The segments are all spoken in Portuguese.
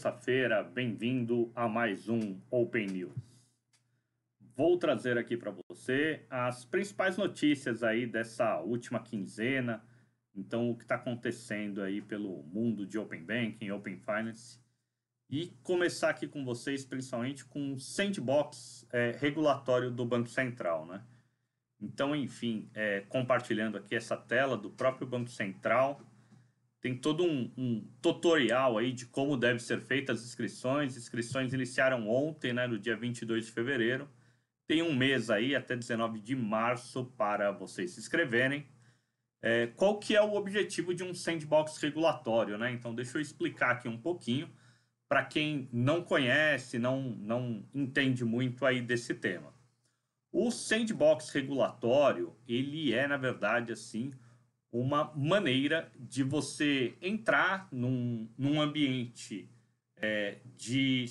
terça-feira, bem-vindo a mais um Open News. Vou trazer aqui para você as principais notícias aí dessa última quinzena, então o que está acontecendo aí pelo mundo de Open Banking, Open Finance, e começar aqui com vocês principalmente com o sandbox é, regulatório do Banco Central, né? Então, enfim, é, compartilhando aqui essa tela do próprio Banco Central, tem todo um, um, tutorial aí de como deve ser feita as inscrições. inscrições iniciaram ontem, né, no dia 22 de fevereiro. Tem um mês aí, até 19 de março, para vocês se inscreverem. É, qual que é o objetivo de um sandbox regulatório, né? Então, deixa eu explicar aqui um pouquinho para quem não conhece, não, não entende muito aí desse tema. O sandbox regulatório, ele é, na verdade, assim, uma maneira de você entrar num, num ambiente é, de.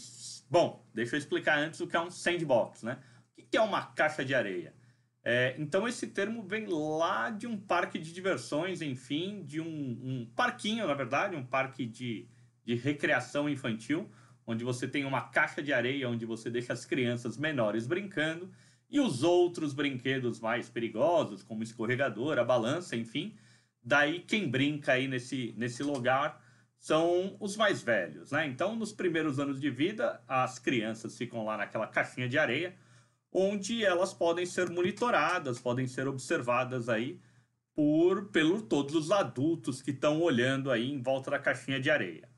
Bom, deixa eu explicar antes o que é um sandbox, né? O que é uma caixa de areia? É, então, esse termo vem lá de um parque de diversões, enfim, de um, um parquinho, na verdade, um parque de, de recreação infantil, onde você tem uma caixa de areia onde você deixa as crianças menores brincando e os outros brinquedos mais perigosos, como escorregador, a balança, enfim, Daí quem brinca aí nesse, nesse lugar são os mais velhos, né? Então, nos primeiros anos de vida, as crianças ficam lá naquela caixinha de areia, onde elas podem ser monitoradas, podem ser observadas aí por pelo todos os adultos que estão olhando aí em volta da caixinha de areia.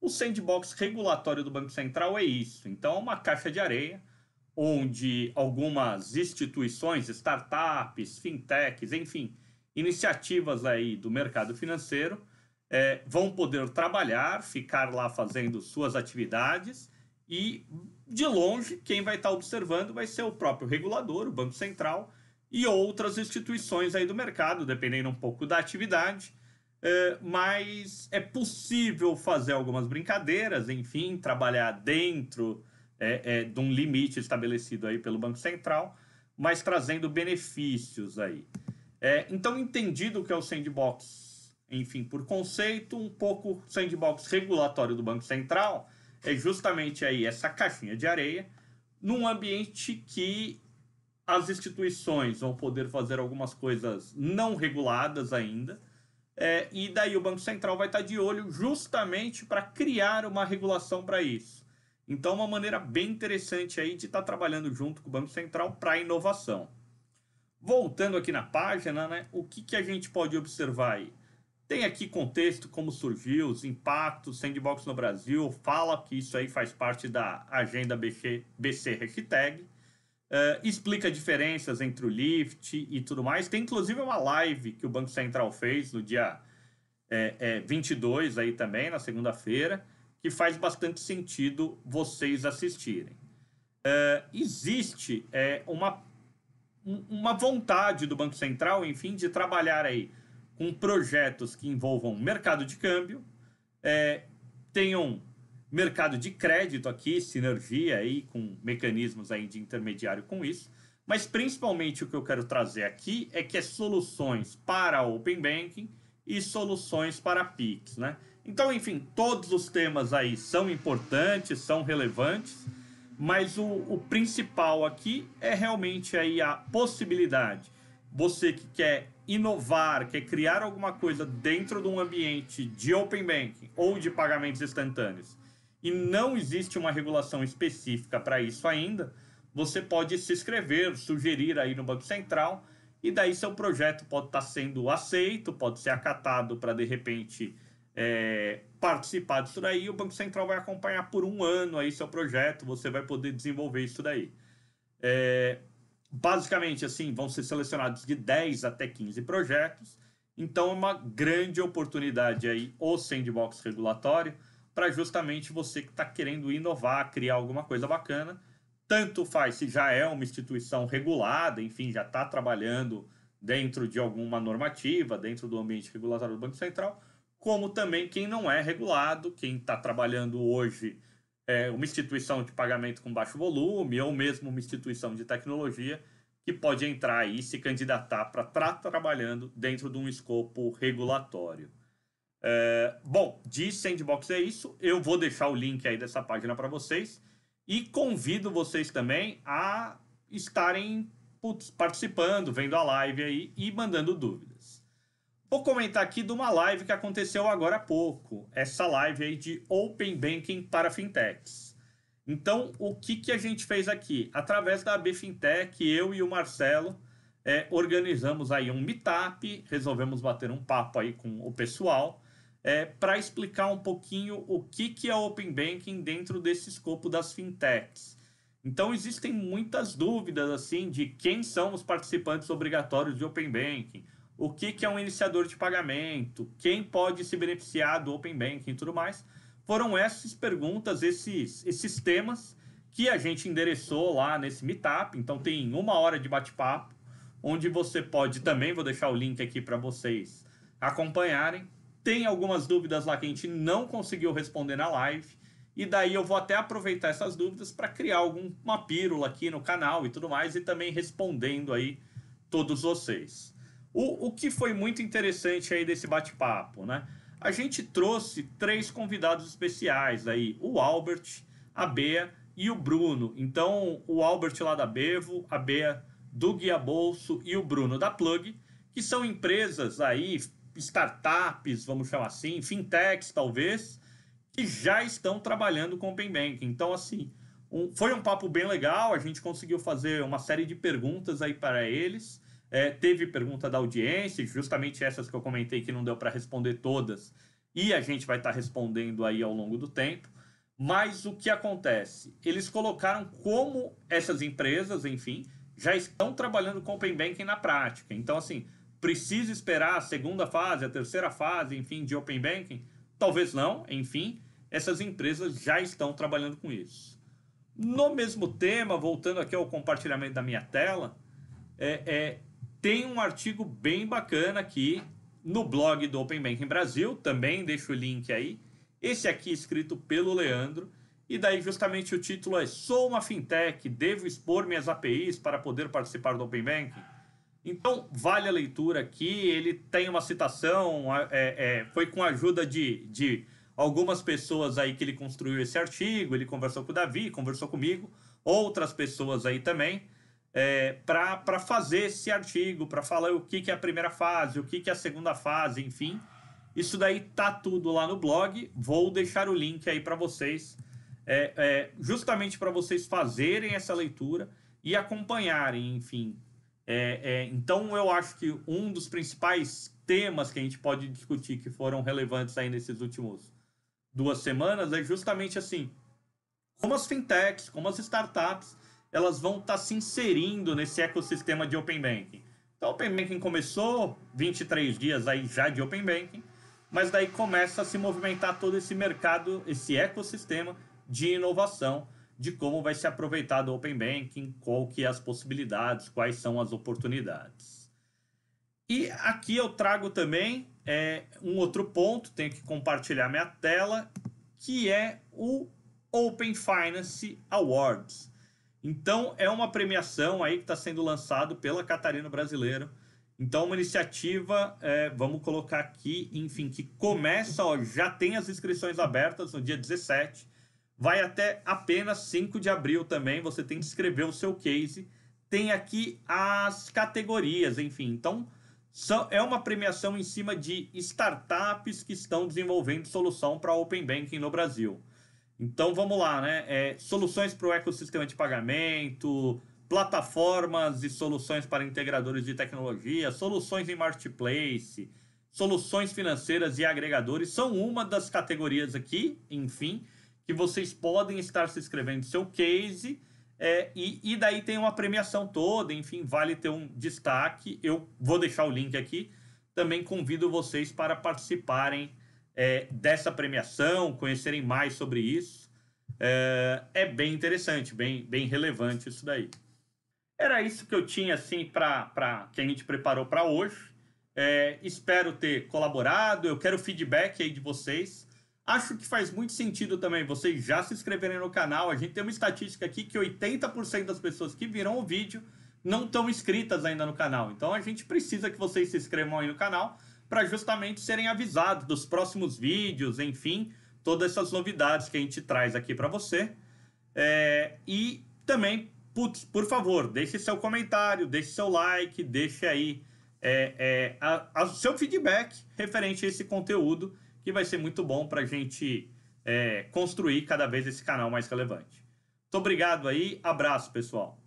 O sandbox regulatório do Banco Central é isso. Então, é uma caixa de areia onde algumas instituições, startups, fintechs, enfim, iniciativas aí do mercado financeiro é, vão poder trabalhar, ficar lá fazendo suas atividades e, de longe, quem vai estar tá observando vai ser o próprio regulador, o Banco Central e outras instituições aí do mercado, dependendo um pouco da atividade. É, mas é possível fazer algumas brincadeiras, enfim, trabalhar dentro é, é, de um limite estabelecido aí pelo Banco Central, mas trazendo benefícios aí. É, então, entendido o que é o sandbox, enfim, por conceito, um pouco sandbox regulatório do Banco Central, é justamente aí essa caixinha de areia, num ambiente que as instituições vão poder fazer algumas coisas não reguladas ainda, é, e daí o Banco Central vai estar de olho justamente para criar uma regulação para isso. Então, uma maneira bem interessante aí de estar trabalhando junto com o Banco Central para a inovação. Voltando aqui na página, né, o que, que a gente pode observar aí? Tem aqui contexto, como surgiu, os impactos, sandbox no Brasil, fala que isso aí faz parte da agenda BC, BC hashtag, uh, explica diferenças entre o Lyft e tudo mais. Tem inclusive uma live que o Banco Central fez no dia é, é, 22 aí também, na segunda-feira, que faz bastante sentido vocês assistirem. Uh, existe é, uma uma vontade do Banco Central, enfim, de trabalhar aí com projetos que envolvam mercado de câmbio, é, tenham mercado de crédito aqui, sinergia aí com mecanismos aí de intermediário com isso, mas principalmente o que eu quero trazer aqui é que é soluções para Open Banking e soluções para PIX, né? Então, enfim, todos os temas aí são importantes, são relevantes, mas o, o principal aqui é realmente aí a possibilidade. Você que quer inovar, quer criar alguma coisa dentro de um ambiente de open banking ou de pagamentos instantâneos, e não existe uma regulação específica para isso ainda, você pode se inscrever, sugerir aí no Banco Central, e daí seu projeto pode estar tá sendo aceito, pode ser acatado para de repente é, participar disso daí, o Banco Central vai acompanhar por um ano aí seu projeto, você vai poder desenvolver isso daí. É, basicamente, assim, vão ser selecionados de 10 até 15 projetos, então é uma grande oportunidade aí o sandbox regulatório para justamente você que está querendo inovar, criar alguma coisa bacana, tanto faz se já é uma instituição regulada, enfim, já está trabalhando dentro de alguma normativa, dentro do ambiente regulatório do Banco Central, como também quem não é regulado, quem está trabalhando hoje é, uma instituição de pagamento com baixo volume ou mesmo uma instituição de tecnologia que pode entrar e se candidatar para estar tá trabalhando dentro de um escopo regulatório. É, bom, de Sandbox é isso. Eu vou deixar o link aí dessa página para vocês e convido vocês também a estarem putz, participando, vendo a live aí e mandando dúvidas. Vou comentar aqui de uma live que aconteceu agora há pouco, essa live aí de Open Banking para Fintechs. Então, o que, que a gente fez aqui? Através da AB Fintech, eu e o Marcelo é, organizamos aí um meetup, resolvemos bater um papo aí com o pessoal é, para explicar um pouquinho o que, que é Open Banking dentro desse escopo das fintechs. Então, existem muitas dúvidas assim de quem são os participantes obrigatórios de Open Banking – o que, que é um iniciador de pagamento, quem pode se beneficiar do Open Banking e tudo mais. Foram essas perguntas, esses, esses temas que a gente endereçou lá nesse meetup. Então tem uma hora de bate-papo, onde você pode também, vou deixar o link aqui para vocês acompanharem. Tem algumas dúvidas lá que a gente não conseguiu responder na live. E daí eu vou até aproveitar essas dúvidas para criar alguma pílula aqui no canal e tudo mais, e também respondendo aí todos vocês. O, o que foi muito interessante aí desse bate-papo, né? A gente trouxe três convidados especiais aí, o Albert, a Bea e o Bruno. Então, o Albert lá da Bevo, a Bea do Guia Bolso e o Bruno da Plug, que são empresas aí, startups, vamos chamar assim, fintechs talvez, que já estão trabalhando com o Open Bank. Então, assim, um, foi um papo bem legal, a gente conseguiu fazer uma série de perguntas aí para eles. É, teve pergunta da audiência, justamente essas que eu comentei que não deu para responder todas, e a gente vai estar tá respondendo aí ao longo do tempo. Mas o que acontece? Eles colocaram como essas empresas, enfim, já estão trabalhando com Open Banking na prática. Então, assim, precisa esperar a segunda fase, a terceira fase, enfim, de Open Banking? Talvez não, enfim, essas empresas já estão trabalhando com isso. No mesmo tema, voltando aqui ao compartilhamento da minha tela, é, é tem um artigo bem bacana aqui no blog do Open Banking Brasil, também deixo o link aí. Esse aqui escrito pelo Leandro, e daí justamente o título é Sou uma fintech, devo expor minhas APIs para poder participar do Open Banking? Então, vale a leitura aqui, ele tem uma citação, é, é, foi com a ajuda de, de algumas pessoas aí que ele construiu esse artigo, ele conversou com o Davi, conversou comigo, outras pessoas aí também, é, para fazer esse artigo, para falar o que, que é a primeira fase, o que, que é a segunda fase, enfim. Isso daí tá tudo lá no blog. Vou deixar o link aí para vocês, é, é, justamente para vocês fazerem essa leitura e acompanharem, enfim. É, é, então eu acho que um dos principais temas que a gente pode discutir que foram relevantes aí nesses últimos duas semanas é justamente assim como as fintechs, como as startups elas vão estar tá se inserindo nesse ecossistema de Open Banking. Então, Open Banking começou 23 dias aí já de Open Banking, mas daí começa a se movimentar todo esse mercado, esse ecossistema de inovação, de como vai ser aproveitado o Open Banking, qual que é as possibilidades, quais são as oportunidades. E aqui eu trago também é, um outro ponto, tenho que compartilhar minha tela, que é o Open Finance Awards. Então, é uma premiação aí que está sendo lançado pela Catarina Brasileiro. Então, uma iniciativa, é, vamos colocar aqui, enfim, que começa, ó, já tem as inscrições abertas no dia 17, vai até apenas 5 de abril também. Você tem que escrever o seu case. Tem aqui as categorias, enfim. Então, são, é uma premiação em cima de startups que estão desenvolvendo solução para Open Banking no Brasil. Então vamos lá, né? É, soluções para o ecossistema de pagamento, plataformas e soluções para integradores de tecnologia, soluções em marketplace, soluções financeiras e agregadores são uma das categorias aqui, enfim, que vocês podem estar se inscrevendo no seu case. É, e, e daí tem uma premiação toda, enfim, vale ter um destaque. Eu vou deixar o link aqui. Também convido vocês para participarem é, dessa premiação, conhecerem mais sobre isso. É, é bem interessante, bem, bem relevante isso daí. Era isso que eu tinha assim para que a gente preparou para hoje. É, espero ter colaborado. Eu quero feedback aí de vocês. Acho que faz muito sentido também vocês já se inscreverem no canal. A gente tem uma estatística aqui que 80% das pessoas que viram o vídeo não estão inscritas ainda no canal. Então a gente precisa que vocês se inscrevam aí no canal para justamente serem avisados dos próximos vídeos, enfim, todas essas novidades que a gente traz aqui para você. É, e também, putz, por favor, deixe seu comentário, deixe seu like, deixe aí é, é, a, a, seu feedback referente a esse conteúdo, que vai ser muito bom para a gente é, construir cada vez esse canal mais relevante. Muito obrigado aí, abraço pessoal.